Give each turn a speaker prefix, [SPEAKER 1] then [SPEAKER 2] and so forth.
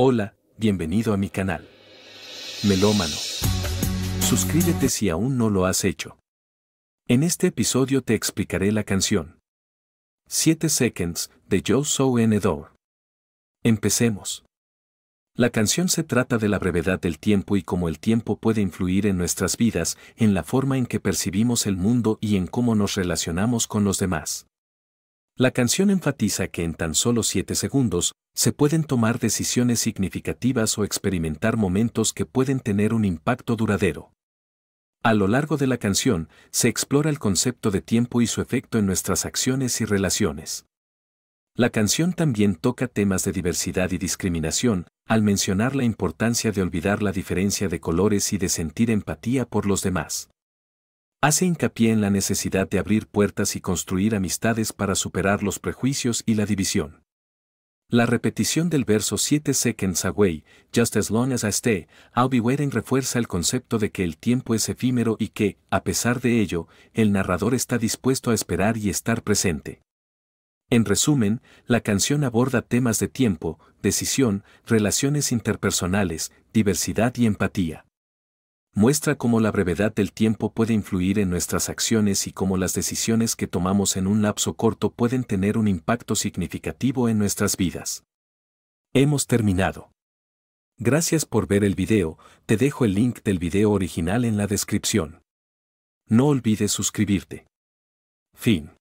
[SPEAKER 1] Hola, bienvenido a mi canal. Melómano. Suscríbete si aún no lo has hecho. En este episodio te explicaré la canción 7 Seconds de Joe So Door. Empecemos. La canción se trata de la brevedad del tiempo y cómo el tiempo puede influir en nuestras vidas, en la forma en que percibimos el mundo y en cómo nos relacionamos con los demás. La canción enfatiza que en tan solo 7 segundos, se pueden tomar decisiones significativas o experimentar momentos que pueden tener un impacto duradero. A lo largo de la canción, se explora el concepto de tiempo y su efecto en nuestras acciones y relaciones. La canción también toca temas de diversidad y discriminación, al mencionar la importancia de olvidar la diferencia de colores y de sentir empatía por los demás. Hace hincapié en la necesidad de abrir puertas y construir amistades para superar los prejuicios y la división. La repetición del verso 7 seconds away, just as long as I stay, I'll be refuerza el concepto de que el tiempo es efímero y que, a pesar de ello, el narrador está dispuesto a esperar y estar presente. En resumen, la canción aborda temas de tiempo, decisión, relaciones interpersonales, diversidad y empatía muestra cómo la brevedad del tiempo puede influir en nuestras acciones y cómo las decisiones que tomamos en un lapso corto pueden tener un impacto significativo en nuestras vidas. Hemos terminado. Gracias por ver el video, te dejo el link del video original en la descripción. No olvides suscribirte. Fin.